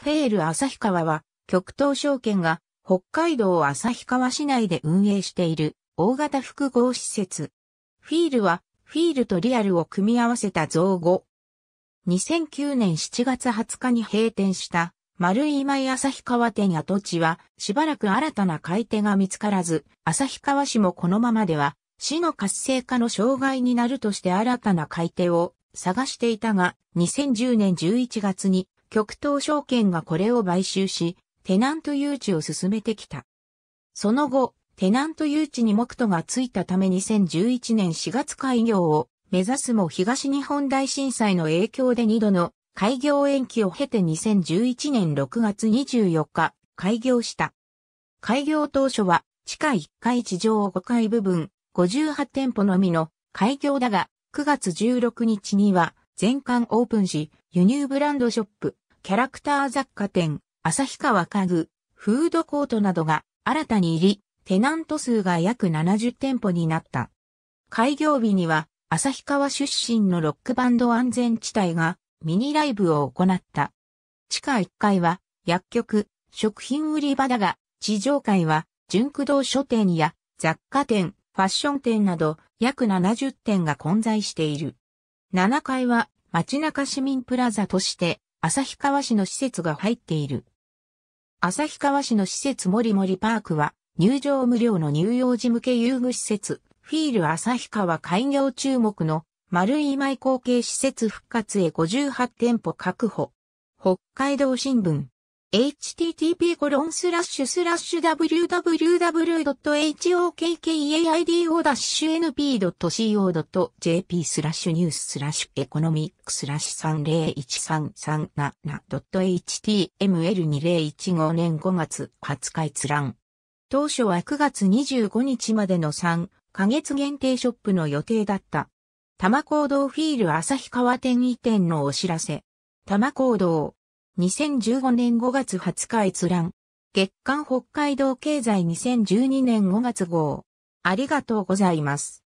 フェール旭川は、極東証券が北海道旭川市内で運営している大型複合施設。フィールは、フィールとリアルを組み合わせた造語。2009年7月20日に閉店した丸井前旭川店跡地はしばらく新たな買い手が見つからず、旭川市もこのままでは市の活性化の障害になるとして新たな買い手を探していたが、2010年11月に極東証券がこれを買収し、テナント誘致を進めてきた。その後、テナント誘致に目途がついたため2011年4月開業を目指すも東日本大震災の影響で2度の開業延期を経て2011年6月24日開業した。開業当初は地下1階地上5階部分58店舗のみの開業だが9月16日には全館オープンし、輸入ブランドショップ、キャラクター雑貨店、旭川家具、フードコートなどが新たに入り、テナント数が約70店舗になった。開業日には、旭川出身のロックバンド安全地帯がミニライブを行った。地下1階は薬局、食品売り場だが、地上階は純駆動書店や雑貨店、ファッション店など約70店が混在している。7階は街中市民プラザとして旭川市の施設が入っている。旭川市の施設モリモリパークは入場無料の乳幼児向け遊具施設フィール旭川開業注目の丸い舞後継施設復活へ58店舗確保。北海道新聞。http コロンスラッシュスラッシュ www.hokkaido-np.co.jp スラッシュニューススラッシュエコノミックスラッシュ 301337.html2015 年5月20日閲覧。当初は9月25日までの3ヶ月限定ショップの予定だった。多摩行動フィール旭川店移転のお知らせ。多摩行動。2015年5月20日閲覧。月刊北海道経済2012年5月号。ありがとうございます。